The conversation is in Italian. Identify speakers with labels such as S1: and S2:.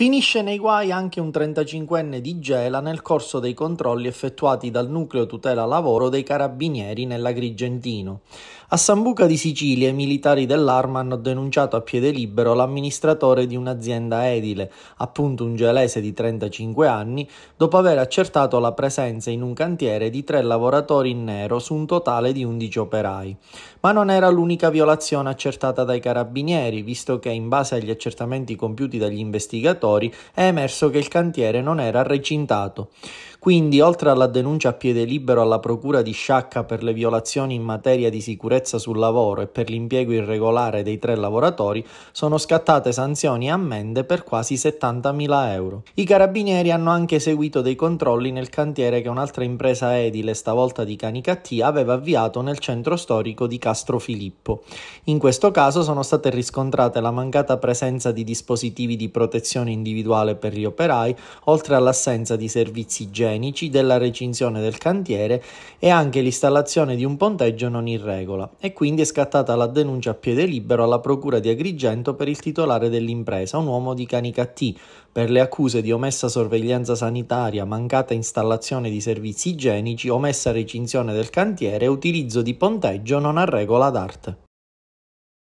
S1: Finisce nei guai anche un 35enne di Gela nel corso dei controlli effettuati dal nucleo tutela lavoro dei carabinieri nell'Agrigentino. A Sambuca di Sicilia i militari dell'arma hanno denunciato a piede libero l'amministratore di un'azienda edile, appunto un gelese di 35 anni, dopo aver accertato la presenza in un cantiere di tre lavoratori in nero su un totale di 11 operai. Ma non era l'unica violazione accertata dai carabinieri, visto che in base agli accertamenti compiuti dagli investigatori lavoratori è emerso che il cantiere non era recintato. Quindi, oltre alla denuncia a piede libero alla Procura di Sciacca per le violazioni in materia di sicurezza sul lavoro e per l'impiego irregolare dei tre lavoratori, sono scattate sanzioni e ammende per quasi 70.000 euro. I carabinieri hanno anche eseguito dei controlli nel cantiere che un'altra impresa edile, stavolta di Canicattì, aveva avviato nel centro storico di Castro Filippo. In questo caso sono state riscontrate la mancata presenza di dispositivi di protezione individuale per gli operai, oltre all'assenza di servizi igienici igienici della recinzione del cantiere e anche l'installazione di un ponteggio non in regola e quindi è scattata la denuncia a piede libero alla procura di Agrigento per il titolare dell'impresa, un uomo di Canicattì, per le accuse di omessa sorveglianza sanitaria, mancata installazione di servizi igienici, omessa recinzione del cantiere e utilizzo di ponteggio non a regola d'arte.